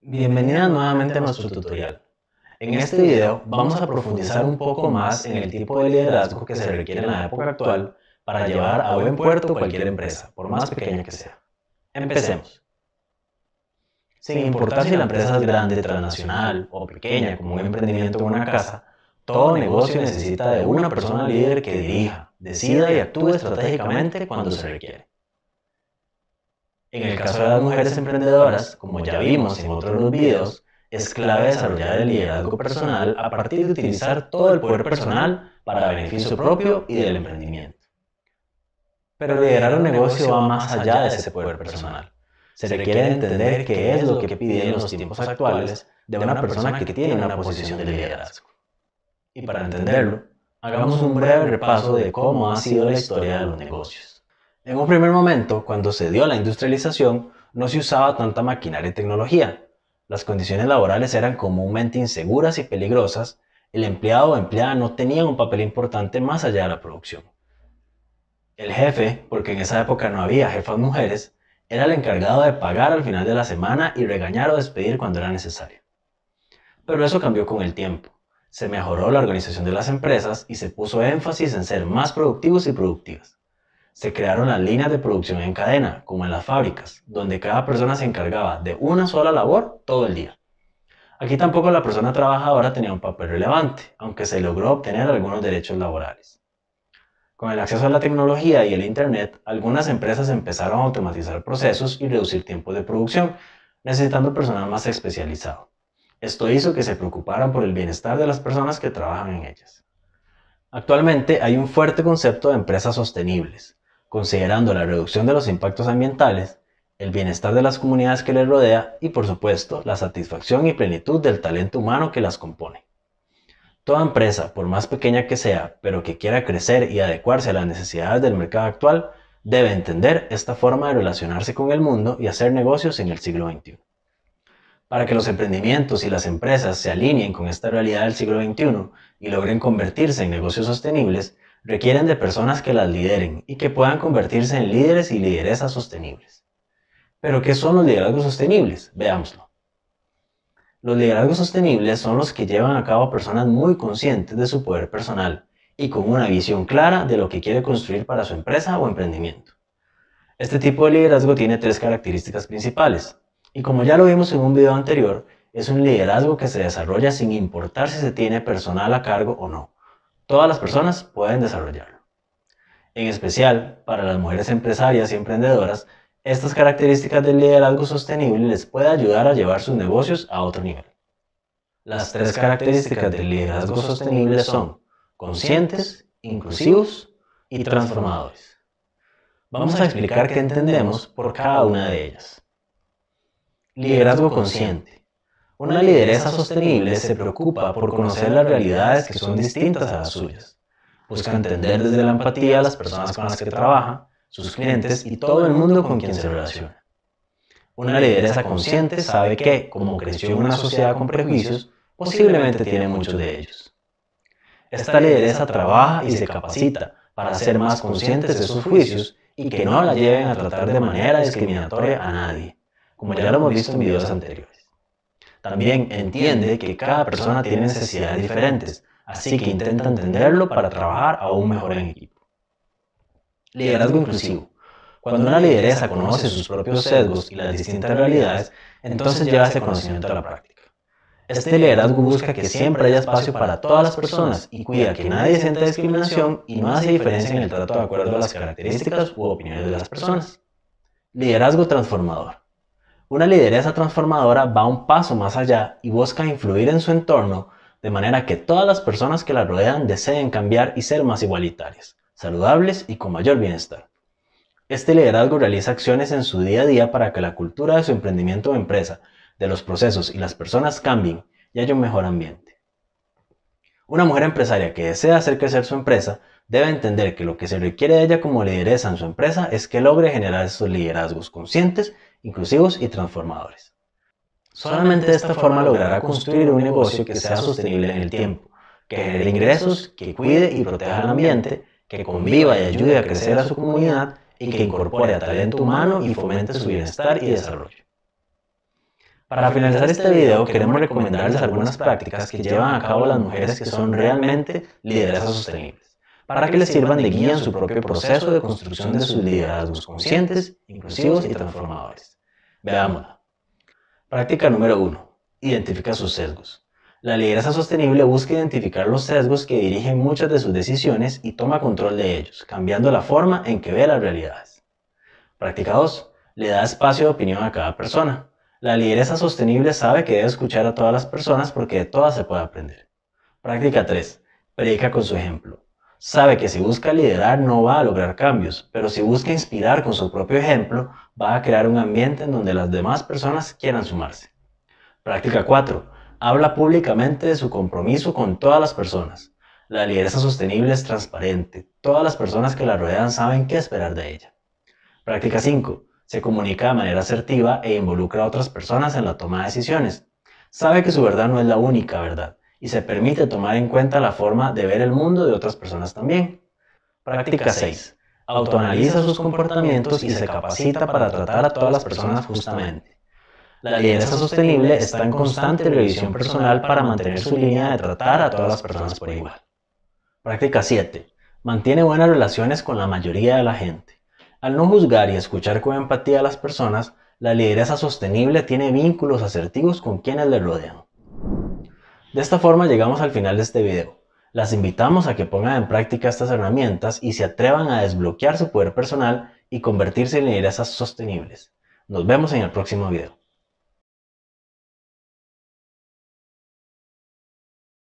Bienvenida nuevamente a nuestro tutorial. En este video vamos a profundizar un poco más en el tipo de liderazgo que se requiere en la época actual para llevar a buen puerto cualquier empresa, por más pequeña que sea. Empecemos. Sin importar si la empresa es grande, transnacional o pequeña, como un emprendimiento o una casa, todo negocio necesita de una persona líder que dirija, decida y actúe estratégicamente cuando se requiere. En el caso de las mujeres emprendedoras, como ya vimos en otros videos, es clave desarrollar el liderazgo personal a partir de utilizar todo el poder personal para beneficio propio y del emprendimiento. Pero liderar un negocio va más allá de ese poder personal. Se requiere entender qué es lo que piden los tiempos actuales de una persona que tiene una posición de liderazgo. Y para entenderlo, hagamos un breve repaso de cómo ha sido la historia de los negocios. En un primer momento, cuando se dio la industrialización, no se usaba tanta maquinaria y tecnología. Las condiciones laborales eran comúnmente inseguras y peligrosas, el empleado o empleada no tenía un papel importante más allá de la producción. El jefe, porque en esa época no había jefas mujeres, era el encargado de pagar al final de la semana y regañar o despedir cuando era necesario. Pero eso cambió con el tiempo. Se mejoró la organización de las empresas y se puso énfasis en ser más productivos y productivas se crearon las líneas de producción en cadena, como en las fábricas, donde cada persona se encargaba de una sola labor todo el día. Aquí tampoco la persona trabajadora tenía un papel relevante, aunque se logró obtener algunos derechos laborales. Con el acceso a la tecnología y el Internet, algunas empresas empezaron a automatizar procesos y reducir tiempos de producción, necesitando personal más especializado. Esto hizo que se preocuparan por el bienestar de las personas que trabajan en ellas. Actualmente hay un fuerte concepto de empresas sostenibles, considerando la reducción de los impactos ambientales, el bienestar de las comunidades que les rodea y por supuesto la satisfacción y plenitud del talento humano que las compone. Toda empresa, por más pequeña que sea, pero que quiera crecer y adecuarse a las necesidades del mercado actual, debe entender esta forma de relacionarse con el mundo y hacer negocios en el siglo XXI. Para que los emprendimientos y las empresas se alineen con esta realidad del siglo XXI y logren convertirse en negocios sostenibles, requieren de personas que las lideren y que puedan convertirse en líderes y lideresas sostenibles. Pero, ¿qué son los liderazgos sostenibles? Veámoslo. Los liderazgos sostenibles son los que llevan a cabo personas muy conscientes de su poder personal y con una visión clara de lo que quiere construir para su empresa o emprendimiento. Este tipo de liderazgo tiene tres características principales y como ya lo vimos en un video anterior, es un liderazgo que se desarrolla sin importar si se tiene personal a cargo o no Todas las personas pueden desarrollarlo. En especial, para las mujeres empresarias y emprendedoras, estas características del liderazgo sostenible les puede ayudar a llevar sus negocios a otro nivel. Las tres características del liderazgo sostenible son conscientes, inclusivos y transformadores. Vamos a explicar qué entendemos por cada una de ellas. Liderazgo consciente. Una lideresa sostenible se preocupa por conocer las realidades que son distintas a las suyas. Busca entender desde la empatía a las personas con las que trabaja, sus clientes y todo el mundo con quien se relaciona. Una lideresa consciente sabe que, como creció en una sociedad con prejuicios, posiblemente tiene muchos de ellos. Esta lideresa trabaja y se capacita para ser más conscientes de sus juicios y que no la lleven a tratar de manera discriminatoria a nadie, como ya lo hemos visto en videos anteriores. También entiende que cada persona tiene necesidades diferentes, así que intenta entenderlo para trabajar aún mejor en equipo. Liderazgo inclusivo. Cuando una lideresa conoce sus propios sesgos y las distintas realidades, entonces lleva ese conocimiento a la práctica. Este liderazgo busca que siempre haya espacio para todas las personas y cuida que nadie sienta discriminación y no hace diferencia en el trato de acuerdo a las características u opiniones de las personas. Liderazgo transformador. Una lideresa transformadora va un paso más allá y busca influir en su entorno de manera que todas las personas que la rodean deseen cambiar y ser más igualitarias, saludables y con mayor bienestar. Este liderazgo realiza acciones en su día a día para que la cultura de su emprendimiento o empresa, de los procesos y las personas cambien y haya un mejor ambiente. Una mujer empresaria que desea hacer crecer su empresa debe entender que lo que se requiere de ella como lideresa en su empresa es que logre generar esos liderazgos conscientes inclusivos y transformadores. Solamente de esta forma logrará construir un negocio que sea sostenible en el tiempo, que genere ingresos, que cuide y proteja el ambiente, que conviva y ayude a crecer a su comunidad y que incorpore a talento humano y fomente su bienestar y desarrollo. Para finalizar este video queremos recomendarles algunas prácticas que llevan a cabo las mujeres que son realmente lideresas sostenibles para que les sirvan de guía en su propio proceso de construcción de sus liderazgos conscientes, inclusivos y transformadores. Veámosla. Práctica número 1. Identifica sus sesgos. La liderazgo sostenible busca identificar los sesgos que dirigen muchas de sus decisiones y toma control de ellos, cambiando la forma en que ve las realidades. Práctica 2. Le da espacio de opinión a cada persona. La liderazgo sostenible sabe que debe escuchar a todas las personas porque de todas se puede aprender. Práctica 3. Predica con su ejemplo sabe que si busca liderar no va a lograr cambios, pero si busca inspirar con su propio ejemplo, va a crear un ambiente en donde las demás personas quieran sumarse. Práctica 4. Habla públicamente de su compromiso con todas las personas. La lideresa sostenible es transparente. Todas las personas que la rodean saben qué esperar de ella. Práctica 5. Se comunica de manera asertiva e involucra a otras personas en la toma de decisiones. Sabe que su verdad no es la única verdad y se permite tomar en cuenta la forma de ver el mundo de otras personas también. Práctica 6. Autoanaliza sus comportamientos y se capacita para tratar a todas las personas justamente. La lideresa sostenible está en constante revisión personal para mantener su línea de tratar a todas las personas por igual. Práctica 7. Mantiene buenas relaciones con la mayoría de la gente. Al no juzgar y escuchar con empatía a las personas, la lideresa sostenible tiene vínculos asertivos con quienes le rodean. De esta forma llegamos al final de este video. Las invitamos a que pongan en práctica estas herramientas y se atrevan a desbloquear su poder personal y convertirse en lideresas sostenibles. Nos vemos en el próximo video.